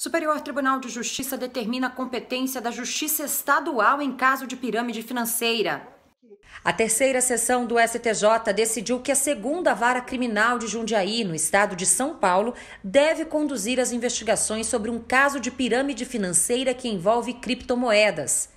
Superior Tribunal de Justiça determina a competência da Justiça Estadual em caso de pirâmide financeira. A terceira sessão do STJ decidiu que a segunda vara criminal de Jundiaí, no estado de São Paulo, deve conduzir as investigações sobre um caso de pirâmide financeira que envolve criptomoedas.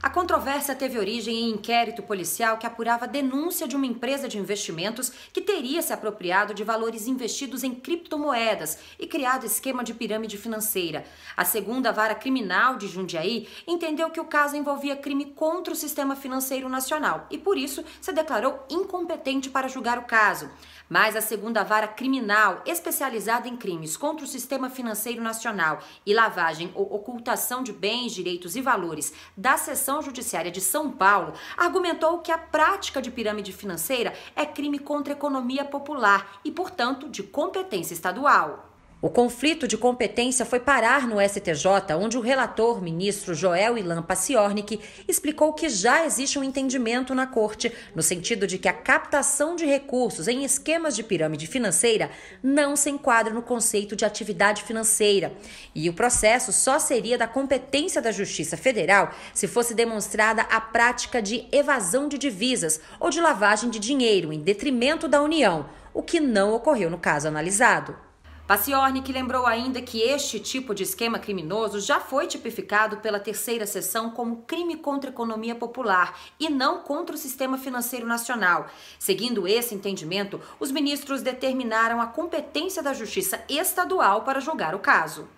A controvérsia teve origem em inquérito policial que apurava denúncia de uma empresa de investimentos que teria se apropriado de valores investidos em criptomoedas e criado esquema de pirâmide financeira. A segunda vara criminal de Jundiaí entendeu que o caso envolvia crime contra o sistema financeiro nacional e, por isso, se declarou incompetente para julgar o caso. Mas a segunda vara criminal, especializada em crimes contra o sistema financeiro nacional e lavagem ou ocultação de bens, direitos e valores da sessão Associação Judiciária de São Paulo argumentou que a prática de pirâmide financeira é crime contra a economia popular e, portanto, de competência estadual. O conflito de competência foi parar no STJ, onde o relator, ministro Joel Ilan Paciornik, explicou que já existe um entendimento na corte no sentido de que a captação de recursos em esquemas de pirâmide financeira não se enquadra no conceito de atividade financeira. E o processo só seria da competência da Justiça Federal se fosse demonstrada a prática de evasão de divisas ou de lavagem de dinheiro em detrimento da União, o que não ocorreu no caso analisado. Paciorni que lembrou ainda que este tipo de esquema criminoso já foi tipificado pela terceira sessão como crime contra a economia popular e não contra o sistema financeiro nacional. Seguindo esse entendimento, os ministros determinaram a competência da Justiça Estadual para julgar o caso.